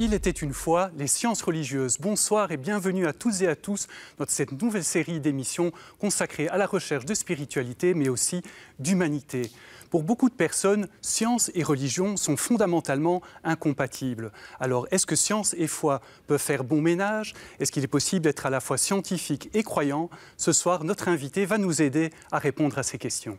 Il était une fois les sciences religieuses. Bonsoir et bienvenue à toutes et à tous dans cette nouvelle série d'émissions consacrée à la recherche de spiritualité mais aussi d'humanité. Pour beaucoup de personnes, science et religion sont fondamentalement incompatibles. Alors, est-ce que science et foi peuvent faire bon ménage Est-ce qu'il est possible d'être à la fois scientifique et croyant Ce soir, notre invité va nous aider à répondre à ces questions.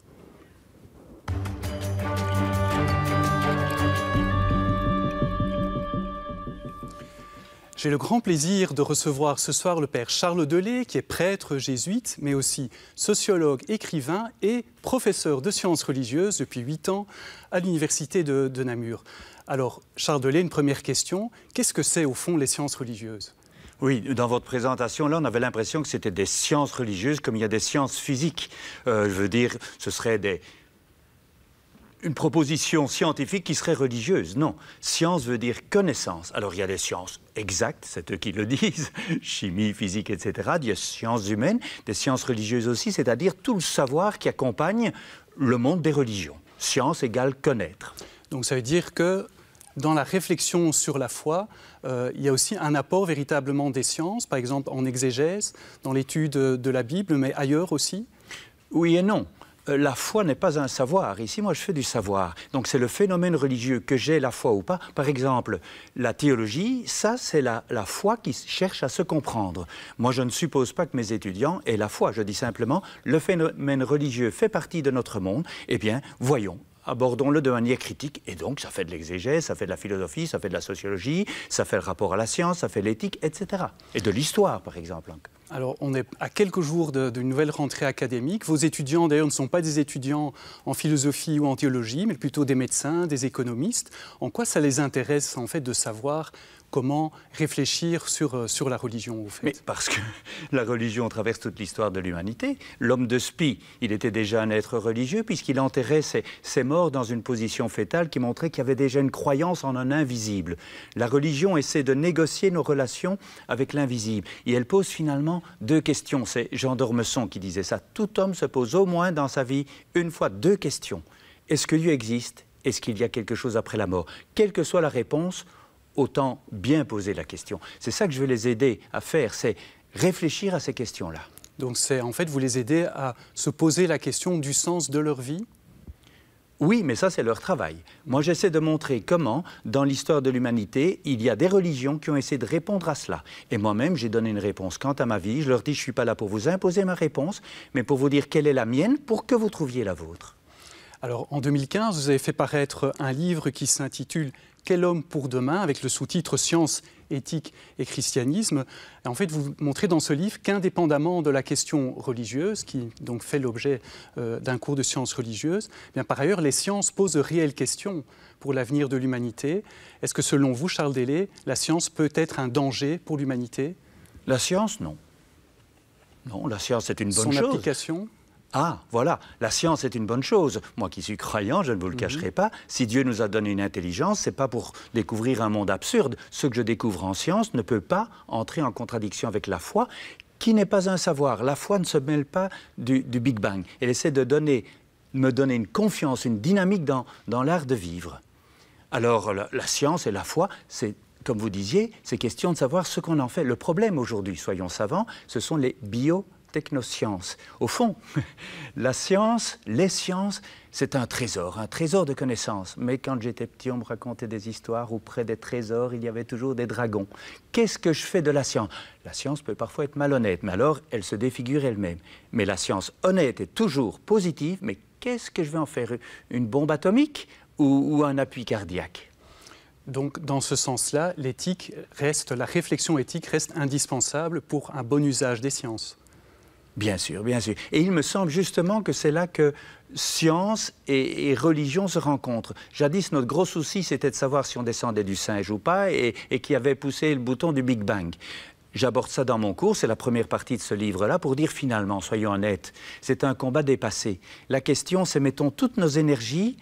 J'ai le grand plaisir de recevoir ce soir le père Charles Delay, qui est prêtre jésuite, mais aussi sociologue, écrivain et professeur de sciences religieuses depuis 8 ans à l'université de, Namur. Alors, Charles Delay, une première question. Qu'est-ce que c'est au fond les sciences religieuses oui, dans votre présentation, là, on avait l'impression que c'était des sciences religieuses, comme il y a des sciences physiques. Euh, je veux dire, ce serait des, une proposition scientifique qui serait religieuse. Non, science veut dire connaissance. Alors il y a des sciences exactes, c'est eux qui le disent, chimie, physique, etc. Il y a sciences humaines, des sciences religieuses aussi, c'est-à-dire tout le savoir qui accompagne le monde des religions. Science égale connaître. Donc ça veut dire que dans la réflexion sur la foi, euh, il y a aussi un apport véritablement des sciences, par exemple en exégèse, dans l'étude de la Bible, mais ailleurs aussi. Oui et non. Euh, la foi n'est pas un savoir. Ici, moi, je fais du savoir. Donc, c'est le phénomène religieux que j'ai la foi ou pas. Par exemple, la théologie, ça, c'est la, foi qui cherche à se comprendre. Moi, je ne suppose pas que mes étudiants aient la foi. Je dis simplement, le phénomène religieux fait partie de notre monde. Eh bien, voyons. Abordons-le de manière critique, et donc ça fait de l'exégèse, ça fait de la philosophie, ça fait de la sociologie, ça fait le rapport à la science, ça fait l'éthique, etc. Et de l'histoire, par exemple. Hein. Alors, on est à quelques jours d'une nouvelle rentrée académique. Vos étudiants, d'ailleurs, ne sont pas des étudiants en philosophie ou en théologie, mais plutôt des médecins, des économistes. En quoi ça les intéresse, en fait, de savoir comment réfléchir sur, euh, sur la religion, au fait. parce que la religion traverse toute l'histoire de l'humanité. L'homme de Spie, il était déjà un être religieux, puisqu'il enterrait ses, ses, morts dans une position fétale qui montrait qu'il y avait déjà une croyance en un invisible. La religion essaie de négocier nos relations avec l'invisible. Et elle pose finalement deux questions. C'est Jean d'Ormesson qui disait ça. Tout homme se pose au moins dans sa vie une fois deux questions. Est-ce que Dieu existe est-ce qu'il y a quelque chose après la mort Quelle que soit la réponse, autant bien poser la question. C'est ça que je veux les aider à faire, c'est réfléchir à ces questions-là. Donc c'est en fait vous les aider à se poser la question du sens de leur vie oui, mais ça, c'est leur travail. Moi, j'essaie de montrer comment, dans l'histoire de l'humanité, il y a des religions qui ont essayé de répondre à cela. Et moi-même, j'ai donné une réponse quant à ma vie. Je leur dis, je ne suis pas là pour vous imposer ma réponse, mais pour vous dire quelle est la mienne pour que vous trouviez la vôtre. Alors, en 2015, vous avez fait paraître un livre qui s'intitule quel homme pour demain avec le sous-titre Science, éthique et christianisme. En fait, vous montrez dans ce livre qu'indépendamment de la question religieuse, qui donc fait l'objet euh, d'un cours de sciences religieuses, eh bien, par ailleurs, les sciences posent de réelles questions pour l'avenir de l'humanité. Est-ce que selon vous, Charles Délé, la science peut être un danger pour l'humanité La science, non. Non, la science est une bonne chose. Son application ah, voilà, la science est une bonne chose. Moi qui suis croyant, je ne vous le mhm. cacherai pas, si Dieu nous a donné une intelligence, c'est pas pour découvrir un monde absurde. Ce que je découvre en science ne peut pas entrer en contradiction avec la foi, qui n'est pas un savoir. La foi ne se mêle pas du, Big Bang. Elle essaie de donner, me donner une confiance, une dynamique dans, l'art de vivre. Alors, la science et la foi, c'est comme vous disiez, c'est question de savoir ce qu'on en fait. Le problème aujourd'hui, soyons savants, ce sont les bio technosciences. Au fond, la science, les sciences, c'est un trésor, un trésor de connaissances. Mais quand j'étais petit, on me racontait des histoires où près des trésors, il y avait toujours des dragons. Qu'est-ce que je fais de la science La science peut parfois être malhonnête, mais alors elle se défigure elle-même. Mais la science honnête est toujours positive, mais qu'est-ce que je vais en faire Une bombe atomique ou, ou un appui cardiaque donc, dans ce sens-là, l'éthique reste, la réflexion éthique reste indispensable pour un bon usage des sciences. Bien sûr, bien sûr. Et il me semble justement que c'est là que science et, religion se rencontrent. Jadis, notre gros souci, c'était de savoir si on descendait du singe ou pas et, qui avait poussé le bouton du Big Bang. J'aborde ça dans mon cours, c'est la première partie de ce livre-là, pour dire finalement, soyons honnêtes, c'est un combat dépassé. La question, c'est mettons toutes nos énergies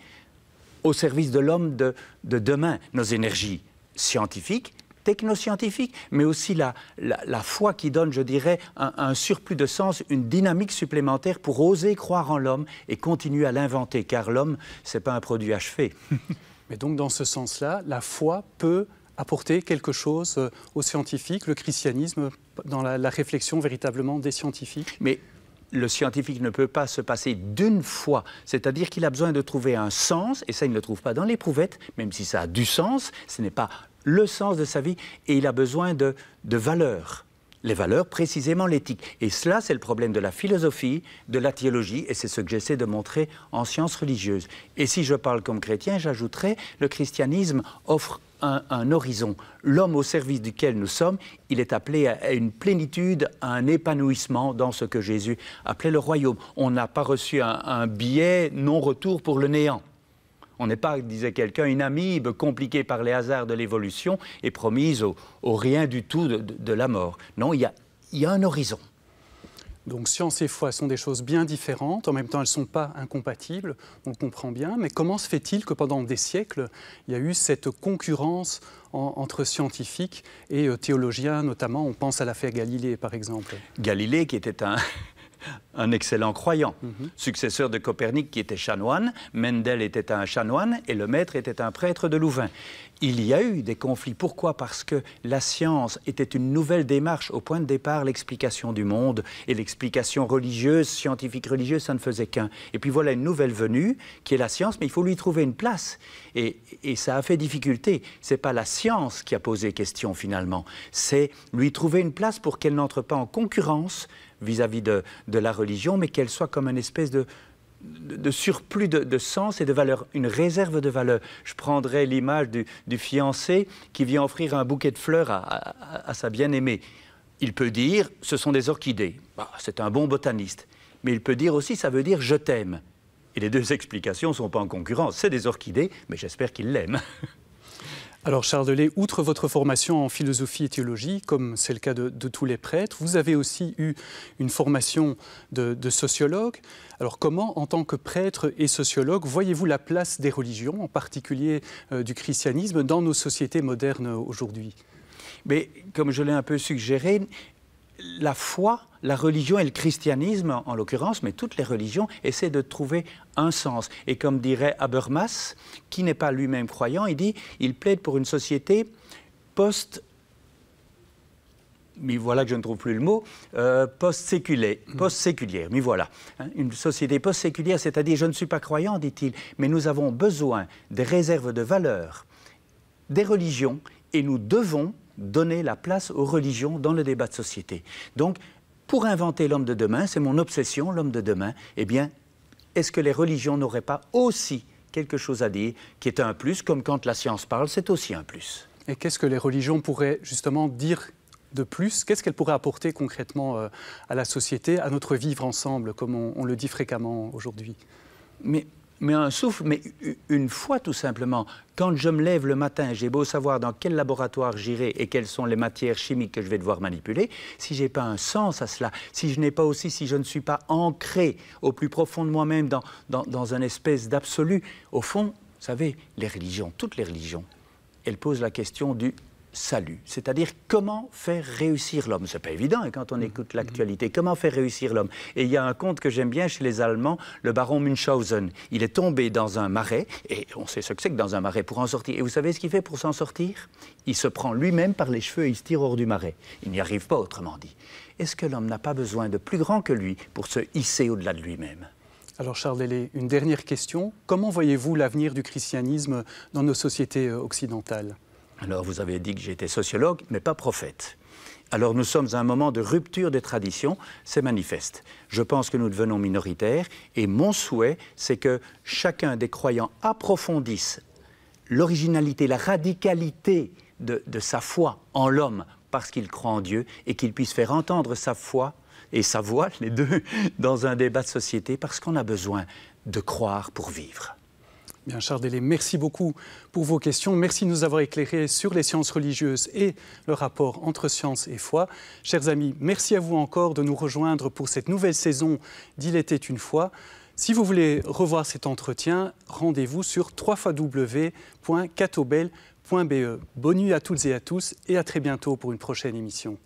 au service de l'homme de demain, nos énergies scientifiques, Techno-scientifique, mais aussi la, la, foi qui donne, je dirais, un, surplus de sens, une dynamique supplémentaire pour oser croire en l'homme et continuer à l'inventer, car l'homme, ce n'est pas un produit achevé. mais donc, dans ce sens-là, la foi peut apporter quelque chose euh, aux scientifiques, le christianisme, dans la, la réflexion véritablement des scientifiques Mais le scientifique ne peut pas se passer d'une foi, c'est-à-dire qu'il a besoin de trouver un sens, et ça il ne le trouve pas dans l'éprouvette, même si ça a du sens, ce n'est pas le sens de sa vie et il a besoin de, valeurs. Les valeurs, précisément l'éthique. Et cela, c'est le problème de la philosophie, de la théologie, et c'est ce que j'essaie de montrer en sciences religieuses. Et si je parle comme chrétien, j'ajouterai, le christianisme offre un, horizon. L'homme au service duquel nous sommes, il est appelé à, une plénitude, à un épanouissement dans ce que Jésus appelait le royaume. On n'a pas reçu un billet non-retour pour le néant. On n'est pas, disait quelqu'un, une amibe compliquée par les hasards de l'évolution et promise au, rien du tout de, la mort. Non, il y a, un horizon. Donc science et foi sont des choses bien différentes, en même temps elles ne sont pas incompatibles, on comprend bien, mais comment se fait-il que pendant des siècles, il y a eu cette concurrence entre scientifiques et euh, théologiens notamment On pense à l'affaire Galilée par exemple. Galilée qui était un, un excellent croyant, mhm. successeur de Copernic qui était chanoine, Mendel était un chanoine et le maître était un prêtre de Louvain il y a eu des conflits. Pourquoi Parce que la science était une nouvelle démarche. Au point de départ, l'explication du monde et l'explication religieuse, scientifique religieuse, ça ne faisait qu'un. Et puis voilà une nouvelle venue qui est la science, mais il faut lui trouver une place. Et, ça a fait difficulté. C'est pas la science qui a posé question finalement. C'est lui trouver une place pour qu'elle n'entre pas en concurrence vis-à-vis de, la religion, mais qu'elle soit comme une espèce de, de surplus de, sens et de valeur, une réserve de valeur. Je prendrais l'image du, fiancé qui vient offrir un bouquet de fleurs à, sa bien-aimée. Il peut dire ce sont des orchidées, bah, c'est un bon botaniste, mais il peut dire aussi ça veut dire je t'aime. Et les deux explications ne sont pas en concurrence, c'est des orchidées, mais j'espère qu'il l'aime. Alors Charles Delay, outre votre formation en philosophie et théologie, comme c'est le cas de, tous les prêtres, vous avez aussi eu une formation de, sociologue. Alors comment, en tant que prêtre et sociologue, voyez-vous la place des religions, en particulier euh, du christianisme, dans nos sociétés modernes aujourd'hui mais comme je l'ai un peu suggéré, la foi, la religion et le christianisme, en l'occurrence, mais toutes les religions, essaient de trouver un sens. Et comme dirait Habermas, qui n'est pas lui-même croyant, il dit, il plaide pour une société post mais voilà je ne trouve plus le mot, euh, mmh. post-séculière, voilà. Hein, une société post-séculière, c'est-à-dire je ne suis pas croyant, dit-il, mais nous avons besoin des réserves de valeurs, des religions, et nous devons donner la place aux religions dans le débat de société. Donc, pour inventer l'homme de demain, c'est mon obsession, l'homme de demain, eh bien, est-ce que les religions n'auraient pas aussi quelque chose à dire qui est un plus, comme quand la science parle, c'est aussi un plus Et qu'est-ce que les religions pourraient justement dire de plus Qu'est-ce qu'elles pourraient apporter concrètement euh, à la société, à notre vivre ensemble, comme on, le dit fréquemment aujourd'hui mais mais un souffle, mais une fois tout simplement. Quand je me lève le matin, j'ai beau savoir dans quel laboratoire j'irai et quelles sont les matières chimiques que je vais devoir manipuler, si j'ai pas un sens à cela, si je n'ai pas aussi, si je ne suis pas ancré au plus profond de moi-même dans, dans, dans espèce d'absolu, au fond, vous savez, les religions, toutes les religions, elles posent la question du salut, c'est-à-dire comment faire réussir l'homme. C'est pas évident Et hein, quand on mm-hmm. écoute mm-hmm. l'actualité. Comment faire réussir l'homme Et il y a un conte que j'aime bien chez les Allemands, le baron Münchhausen. Il est tombé dans un marais, et on sait ce que c'est que dans un marais pour en sortir. Et vous savez ce qu'il fait pour s'en sortir Il se prend lui-même par les cheveux et il se tire hors du marais. Il n'y arrive pas autrement dit. Est-ce que l'homme n'a pas besoin de plus grand que lui pour se hisser au-delà de lui-même alors Charles une dernière question. Comment voyez-vous l'avenir du christianisme dans nos sociétés euh, occidentales alors vous avez dit que j'étais sociologue, mais pas prophète. Alors nous sommes à un moment de rupture des traditions, c'est manifeste. Je pense que nous devenons minoritaires et mon souhait, c'est que chacun des croyants approfondisse l'originalité, la radicalité de, de, sa foi en l'homme parce qu'il croit en Dieu et qu'il puisse faire entendre sa foi et sa voix, les deux, dans un débat de société parce qu'on a besoin de croire pour vivre. Bien, Charles Délé, merci beaucoup pour vos questions. Merci de nous avoir éclairés sur les sciences religieuses et le rapport entre science et foi. Chers amis, merci à vous encore de nous rejoindre pour cette nouvelle saison d'Il était une fois. Si vous voulez revoir cet entretien, rendez-vous sur www.catobel.be. Bonne nuit à toutes et à tous et à très bientôt pour une prochaine émission.